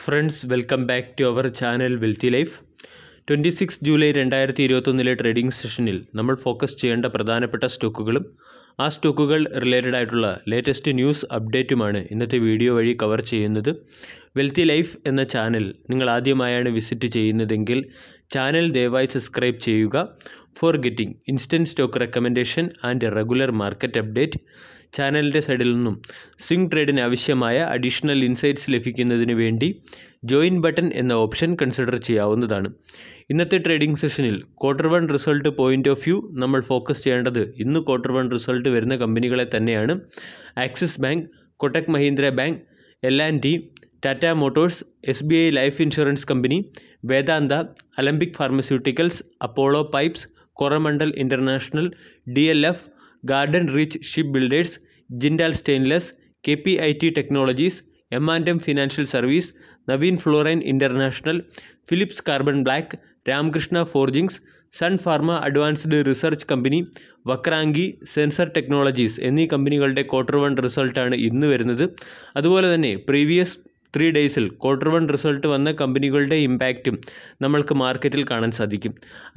friends welcome back to our channel wealthy life twenty six July രണ്ടായിരത്തി ഇരുപത്തൊന്നിലെ trading സെഷനിൽ നമ്മൾ ഫോക്കസ് ചെയ്യേണ്ട പ്രധാനപ്പെട്ട സ്റ്റോക്കുകളും ആ സ്റ്റോക്കുകൾ റിലേറ്റഡ് ആയിട്ടുള്ള ലേറ്റസ്റ്റ് ന്യൂസ് അപ്ഡേറ്റുമാണ് ഇന്നത്തെ വീഡിയോ വഴി കവർ ചെയ്യുന്നത് വെൽത്തി ലൈഫ് എന്ന ചാനൽ നിങ്ങൾ ആദ്യമായാണ് വിസിറ്റ് ചെയ്യുന്നതെങ്കിൽ ചാനൽ ദയവായി സബ്സ്ക്രൈബ് ചെയ്യുക for getting instant stock recommendation and regular market update ചാനലിൻ്റെ സൈഡിൽ നിന്നും സ്വിംഗ് ട്രേഡിന് ആവശ്യമായ അഡീഷണൽ ഇൻസൈറ്റ്സ് ലഭിക്കുന്നതിന് വേണ്ടി ജോയിൻ ബട്ടൺ എന്ന ഓപ്ഷൻ കൺസിഡർ ചെയ്യാവുന്നതാണ് ഇന്നത്തെ ട്രേഡിംഗ് സെഷനിൽ quarter one result point of view നമ്മൾ ഫോക്കസ് ചെയ്യേണ്ടത് ഇന്ന് ക്വാർട്ടർ വൺ റിസൾട്ട് വരുന്ന കമ്പനികളെ തന്നെയാണ് Axis bank Kotak Mahindra bank L and T Tata motors S B I life insurance company Vedanta Alembic pharmaceuticals Apollo pipes Coromandel international D L F garden reach shipbuilders Jindal stainless K P I T technologies M and M financial service Navin fluorine international Phillips carbon black Ramakrishna forgings sun pharma advanced research company Vakrangee sensor technologies എന്നീ കമ്പനികളുടെ quarter one റിസൾട്ടാണ് ഇന്ന് വരുന്നത് അതുപോലെ തന്നെ previous three ഡേയ്സിൽ quarter one result വന്ന കമ്പനികളുടെ ഇമ്പാക്റ്റും നമ്മൾക്ക് മാർക്കറ്റിൽ കാണാൻ സാധിക്കും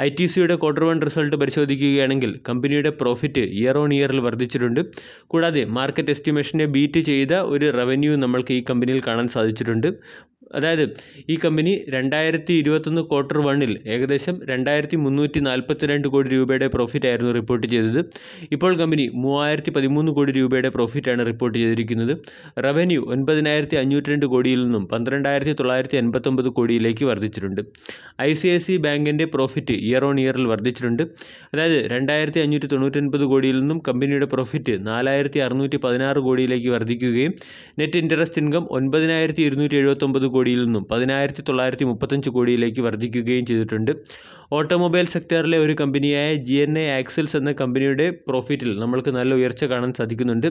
ഐ ടി സിയുടെ ക്വാർട്ടർ വൺ റിസൾട്ട് പരിശോധിക്കുകയാണെങ്കിൽ കമ്പനിയുടെ പ്രോഫിറ്റ് ഇയർ ഓൺ ഇയറിൽ വർദ്ധിച്ചിട്ടുണ്ട് കൂടാതെ മാർക്കറ്റ് എസ്റ്റിമേഷനെ ബീറ്റ് ചെയ്ത ഒരു റവന്യൂ നമ്മൾക്ക് ഈ കമ്പനിയിൽ കാണാൻ സാധിച്ചിട്ടുണ്ട് അതായത് ഈ കമ്പനി രണ്ടായിരത്തി ഇരുപത്തൊന്ന് ക്വാർട്ടർ വണ്ണിൽ ഏകദേശം രണ്ടായിരത്തി മുന്നൂറ്റി നാൽപ്പത്തിരണ്ട് കോടി രൂപയുടെ പ്രോഫിറ്റ് ആയിരുന്നു റിപ്പോർട്ട് ചെയ്തത് ഇപ്പോൾ കമ്പനി മൂവായിരത്തി പതിമൂന്ന് കോടി രൂപയുടെ പ്രോഫിറ്റാണ് റിപ്പോർട്ട് ചെയ്തിരിക്കുന്നത് റവന്യൂ ഒൻപതിനായിരത്തി അഞ്ഞൂറ്റി രണ്ട് കോടിയിൽ നിന്നും പന്ത്രണ്ടായിരത്തി തൊള്ളായിരത്തി എൺപത്തൊമ്പത് കോടിയിലേക്ക് വർദ്ധിച്ചിട്ടുണ്ട് ഐ സി ഐ സി ബാങ്കിൻ്റെ പ്രോഫിറ്റ് ഇയർ ഓൺ ഇയറിൽ വർദ്ധിച്ചിട്ടുണ്ട് അതായത് രണ്ടായിരത്തി അഞ്ഞൂറ്റി തൊണ്ണൂറ്റൊൻപത് കോടിയിൽ നിന്നും കമ്പനിയുടെ പ്രോഫിറ്റ് നാലായിരത്തി അറുന്നൂറ്റി പതിനാറ് കോടിയിലേക്ക് വർദ്ധിക്കുകയും നെറ്റ് ഇൻട്രസ്റ്റ് ഇൻകം ഒൻപതിനായിരത്തി ഇരുന്നൂറ്റി എഴുപത്തൊമ്പത് കോടിയിൽ നിന്നും പതിനായിരത്തി തൊള്ളായിരത്തി മുപ്പത്തഞ്ച് കോടിയിലേക്ക് വർദ്ധിക്കുകയും ചെയ്തിട്ടുണ്ട് ഓട്ടോമൊബൈൽ സെക്ടറിലെ ഒരു കമ്പനിയായ ജി എൻ എ ആക്സൽസ് എന്ന കമ്പനിയുടെ പ്രോഫിറ്റിൽ നമ്മൾക്ക് നല്ല ഉയർച്ച കാണാൻ സാധിക്കുന്നുണ്ട്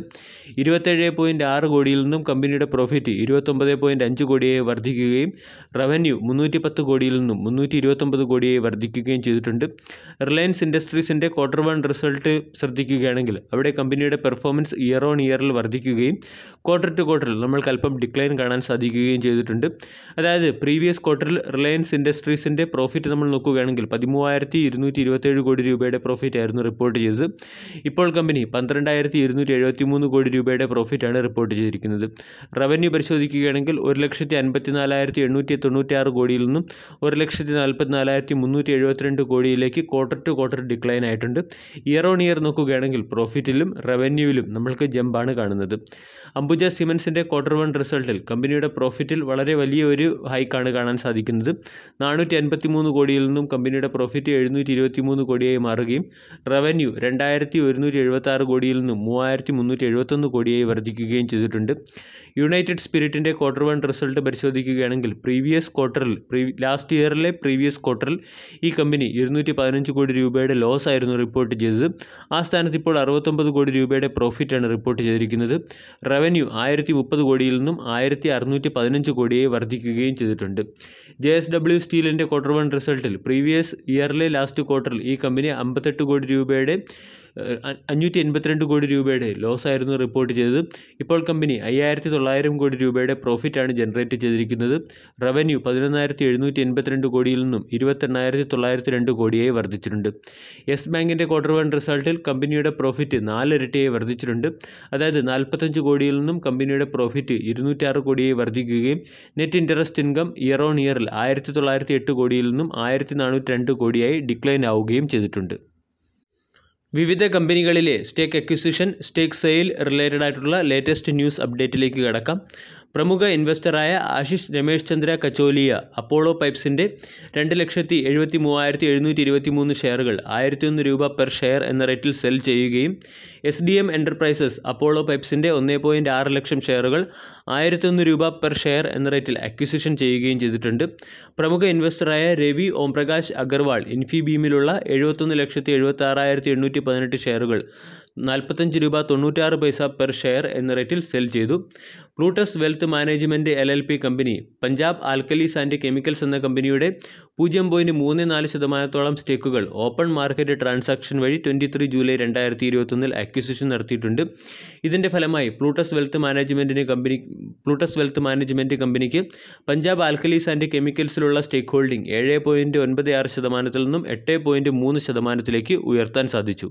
ഇരുപത്തേഴ് പോയിൻറ്റ് ആറ് കോടിയിൽ നിന്നും കമ്പനിയുടെ പ്രോഫിറ്റ് ഇരുപത്തൊമ്പത് പോയിൻറ്റ് അഞ്ച് കോടിയെ വർദ്ധിക്കുകയും റവന്യൂ മുന്നൂറ്റി പത്ത് കോടിയിൽ നിന്നും മുന്നൂറ്റി ഇരുപത്തൊമ്പത് കോടിയെ വർദ്ധിക്കുകയും ചെയ്തിട്ടുണ്ട് റിലയൻസ് ഇൻഡസ്ട്രീസിൻ്റെ ക്വാർട്ടർ വൺ റിസൾട്ട് ശ്രദ്ധിക്കുകയാണെങ്കിൽ അവിടെ കമ്പനിയുടെ പെർഫോമൻസ് ഇയർ ഓൺ ഇയറിൽ വർദ്ധിക്കുകയും ക്വാർട്ടർ ടു ക്വാർട്ടറിൽ നമ്മൾക്ക് അല്പം ഡിക്ലൈൻ കാണാൻ സാധിക്കുകയും ചെയ്തിട്ടുണ്ട് അതായത് പ്രീവിയസ് ക്വാർട്ടറിൽ റിലയൻസ് ഇൻഡസ്ട്രീസിൻ്റെ പ്രോഫിറ്റ് നമ്മൾ നോക്കുകയാണെങ്കിൽ പതിമൂവായിരത്തി ഇരുന്നൂറ്റി ഇരുപത്തേഴ് കോടി രൂപയുടെ പ്രോഫിറ്റ് ആയിരുന്നു റിപ്പോർട്ട് ചെയ്തത് ഇപ്പോൾ കമ്പനി പന്ത്രണ്ടായിരത്തി ഇരുന്നൂറ്റി എഴുപത്തി മൂന്ന് കോടി രൂപയുടെ പ്രോഫിറ്റാണ് റിപ്പോർട്ട് ചെയ്തിരിക്കുന്നത് റവന്യൂ പരിശോധിക്കുകയാണെങ്കിൽ ഒരു ലക്ഷത്തി അൻപത്തി നാലായിരത്തി എണ്ണൂറ്റി തൊണ്ണൂറ്റി ആറ് കോടിയിൽ നിന്നും ഒരു ലക്ഷത്തി നാൽപ്പത്തി നാലായിരത്തി മുന്നൂറ്റി എഴുപത്തിരണ്ട് കോടിയിലേക്ക് ക്വാർട്ടർ ടു ക്വാർട്ടർ ഡിക്ലൈൻ ആയിട്ടുണ്ട് ഇയർ ഓൺ ഇയർ നോക്കുകയാണെങ്കിൽ പ്രോഫിറ്റിലും റവന്യൂവിലും നമ്മൾക്ക് ജമ്പാണ് കാണുന്നത് അംബുജ സിമൻസിൻ്റെ ക്വാർട്ടർ വൺ റിസൾട്ടിൽ കമ്പനിയുടെ പ്രോഫിറ്റിൽ വളരെ വലിയ ഒരു ഹൈക്കാണ് കാണാൻ സാധിക്കുന്നത് നാനൂറ്റി അൻപത്തി മൂന്ന് കോടിയിൽ നിന്നും കമ്പനി കമ്പനിയുടെ പ്രോഫിറ്റ് എഴുന്നൂറ്റി ഇരുപത്തി മൂന്ന് കോടിയായി മാറുകയും റവന്യൂ രണ്ടായിരത്തി ഒരുന്നൂറ്റി എഴുപത്തി ആറ് കോടിയിൽ നിന്നും മൂവായിരത്തി മുന്നൂറ്റി എഴുപത്തൊന്ന് കോടിയായി വർദ്ധിക്കുകയും ചെയ്തിട്ടുണ്ട് യുണൈറ്റഡ് സ്പിരിറ്റിൻ്റെ ക്വാർട്ടർ വൺ റിസൾട്ട് പരിശോധിക്കുകയാണെങ്കിൽ പ്രീവിയസ് ക്വാർട്ടറിൽ ലാസ്റ്റ് ഇയറിലെ പ്രീവിയസ് ക്വാർട്ടറിൽ ഈ കമ്പനി ഇരുന്നൂറ്റി പതിനഞ്ച് കോടി രൂപയുടെ ലോസ് ആയിരുന്നു റിപ്പോർട്ട് ചെയ്തത് ആ സ്ഥാനത്ത് ഇപ്പോൾ അറുപത്തൊമ്പത് കോടി രൂപയുടെ പ്രോഫിറ്റാണ് റിപ്പോർട്ട് ചെയ്തിരിക്കുന്നത് റവന്യൂ ആയിരത്തി മുപ്പത് കോടിയിൽ നിന്നും ആയിരത്തി അറുന്നൂറ്റി പതിനഞ്ച് കോടിയായി വർദ്ധിക്കുകയും ചെയ്തിട്ടുണ്ട് ജെ എസ് ഡബ്ല്യു സ്റ്റീലിൻ്റെ ക്വാർട്ടർ വൺ റിസൾട്ടിൽ പ്രീവിയസ് ഇയർലി ലാസ്റ്റ് ക്വാർട്ടറിൽ ഈ കമ്പനി അമ്പത്തെട്ട് കോടി രൂപയുടെ അഞ്ഞൂറ്റി എൺപത്തിരണ്ട് കോടി രൂപയുടെ ലോസായിരുന്നു റിപ്പോർട്ട് ചെയ്തത് ഇപ്പോൾ കമ്പനി അയ്യായിരത്തി തൊള്ളായിരം കോടി രൂപയുടെ പ്രോഫിറ്റാണ് ജനറേറ്റ് ചെയ്തിരിക്കുന്നത് റവന്യൂ പതിനൊന്നായിരത്തി എഴുന്നൂറ്റി എൺപത്തിരണ്ട് കോടിയിൽ നിന്നും ഇരുപത്തെണ്ണായിരത്തി തൊള്ളായിരത്തി രണ്ട് കോടിയായി വർദ്ധിച്ചിട്ടുണ്ട് യെസ് ബാങ്കിൻ്റെ ക്വാർട്ടർ വൺ റിസൾട്ടിൽ കമ്പനിയുടെ പ്രോഫിറ്റ് നാലിരട്ടിയായി വർദ്ധിച്ചിട്ടുണ്ട് അതായത് നാൽപ്പത്തഞ്ച് കോടിയിൽ നിന്നും കമ്പനിയുടെ പ്രോഫിറ്റ് ഇരുന്നൂറ്റാറ് കോടിയായി വർദ്ധിക്കുകയും net interest income year on ഇയറിൽ ആയിരത്തി തൊള്ളായിരത്തി എട്ട് കോടിയിൽ നിന്നും ആയിരത്തി നാനൂറ്റി രണ്ട് കോടിയായി ഡിക്ലൈൻ ആവുകയും ചെയ്തിട്ടുണ്ട് വിവിധ കമ്പനികളിലെ stake acquisition stake sale related ആയിട്ടുള്ള ലേറ്റസ്റ്റ് ന്യൂസ് അപ്ഡേറ്റിലേക്ക് കടക്കാം പ്രമുഖ ഇൻവെസ്റ്ററായ ആശിഷ് രമേശ് ചന്ദ്ര കച്ചോലിയ അപ്പോളോ പൈപ്സിൻ്റെ രണ്ട് ലക്ഷത്തി എഴുപത്തി മൂവായിരത്തി എഴുന്നൂറ്റി ഇരുപത്തി മൂന്ന് ഷെയറുകൾ ആയിരത്തി ഒന്ന് രൂപ പെർ ഷെയർ എന്ന റേറ്റിൽ സെൽ ചെയ്യുകയും S D M enterprises Apollo പൈപ്സിൻ്റെ ഒന്നേ പോയിൻറ്റ് ആറ് ലക്ഷം ഷെയറുകൾ ആയിരത്തി ഒന്ന് രൂപ പെർ ഷെയർ എന്ന റേറ്റിൽ അക്വിസിഷൻ ചെയ്യുകയും ചെയ്തിട്ടുണ്ട് പ്രമുഖ ഇൻവെസ്റ്ററായ രവി ഓംപ്രകാശ് അഗർവാൾ ഇൻഫിബീമിലുള്ള എഴുപത്തൊന്ന് ലക്ഷത്തി എഴുപത്തി ആറായിരത്തി എണ്ണൂറ്റി പതിനെട്ട് ഷെയറുകൾ നാൽപ്പത്തഞ്ച് രൂപ തൊണ്ണൂറ്റാറ് പൈസ പെർ ഷെയർ എന്ന റേറ്റിൽ സെൽ ചെയ്തു Plutus wealth management L L P കമ്പനി പഞ്ചാബ് ആൽക്കലീസ് ആൻഡ് കെമിക്കൽസ് എന്ന കമ്പനിയുടെ പൂജ്യം പോയിൻറ്റ് മൂന്ന് നാല് ശതമാനത്തോളം സ്റ്റേക്കുകൾ ഓപ്പൺ മാർക്കറ്റ് ട്രാൻസാക്ഷൻ വഴി ട്വൻറ്റി ത്രീ ജൂലൈ രണ്ടായിരത്തി ഇരുപത്തൊന്നിൽ അക്വിസിഷൻ നടത്തിയിട്ടുണ്ട് ഇതിൻ്റെ ഫലമായി പ്ലൂട്ടസ് വെൽത്ത് മാനേജ്മെൻറ്റിന് കമ്പനി പ്ലൂട്ടസ് വെൽത്ത് മാനേജ്മെൻറ്റ് കമ്പനിക്ക് പഞ്ചാബ് ആൽക്കലീസ് ആൻഡ് കെമിക്കൽസിലുള്ള സ്റ്റേക്ക് ഹോൾഡിംഗ് ഏഴ് പോയിൻറ്റ് ഒൻപത് ആറ് ശതമാനത്തിൽ നിന്നും എട്ട് പോയിൻറ്റ് മൂന്ന് ശതമാനത്തിലേക്ക് ഉയർത്താൻ സാധിച്ചു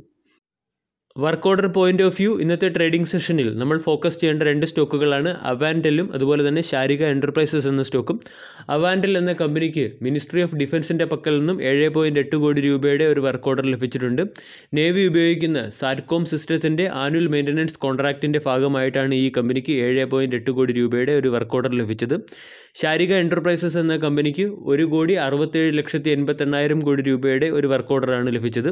work order point of view ഇന്നത്തെ ട്രേഡിംഗ് സെഷനിൽ നമ്മൾ ഫോക്കസ് ചെയ്യേണ്ട രണ്ട് സ്റ്റോക്കുകളാണ് അവാൻഡലും അതുപോലെ തന്നെ ശാരിക എൻ്റർപ്രൈസസ് എന്ന സ്റ്റോക്കും അവാൻഡൽ എന്ന കമ്പനിക്ക് മിനിസ്ട്രി ഓഫ് ഡിഫൻസിൻ്റെ പക്കൽ നിന്നും ഏഴ് എട്ട് കോടി രൂപയുടെ ഒരു വർക്ക് ഓർഡർ ലഭിച്ചിട്ടുണ്ട് നേവി ഉപയോഗിക്കുന്ന സാറ്റ്കോം സിസ്റ്റത്തിൻ്റെ ആനുവൽ മെയിൻ്റനൻസ് കോൺട്രാക്റ്റിൻ്റെ ഭാഗമായിട്ടാണ് ഈ കമ്പനിക്ക് ഏഴ് എട്ട് കോടി രൂപയുടെ ഒരു വർക്ക് ഓർഡർ ലഭിച്ചത് ശാരിക എൻ്റർപ്രൈസസ് എന്ന കമ്പനിക്ക് ഒരു കോടി അറുപത്തേഴ് ലക്ഷത്തി എൺപത്തെണ്ണായിരം കോടി രൂപയുടെ ഒരു വർക്ക് ഓർഡറാണ് ലഭിച്ചത്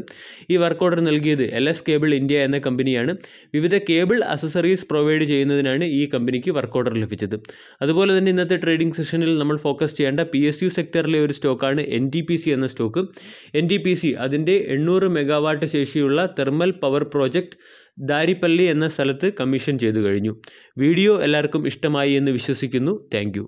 ഈ വർക്ക് ഓർഡർ നൽകിയത് എൽ എസ് കേബിൾ ഇന്ത്യ എന്ന കമ്പനിയാണ് വിവിധ കേബിൾ അസസറീസ് പ്രൊവൈഡ് ചെയ്യുന്നതിനാണ് ഈ കമ്പനിക്ക് വർക്ക് ഓർഡർ ലഭിച്ചത് അതുപോലെ തന്നെ ഇന്നത്തെ ട്രേഡിംഗ് സെഷനിൽ നമ്മൾ ഫോക്കസ് ചെയ്യേണ്ട പി എസ് യു സെക്ടറിലെ ഒരു സ്റ്റോക്കാണ് എൻ ടി പി സി എന്ന stock N T P C അതിൻ്റെ എണ്ണൂറ് മെഗാവാട്ട് ശേഷിയുള്ള തെർമൽ പവർ പ്രോജക്റ്റ് ദാരിപ്പള്ളി എന്ന സ്ഥലത്ത് കമ്മീഷൻ ചെയ്തു കഴിഞ്ഞു വീഡിയോ എല്ലാവർക്കും ഇഷ്ടമായി എന്ന് വിശ്വസിക്കുന്നു താങ്ക്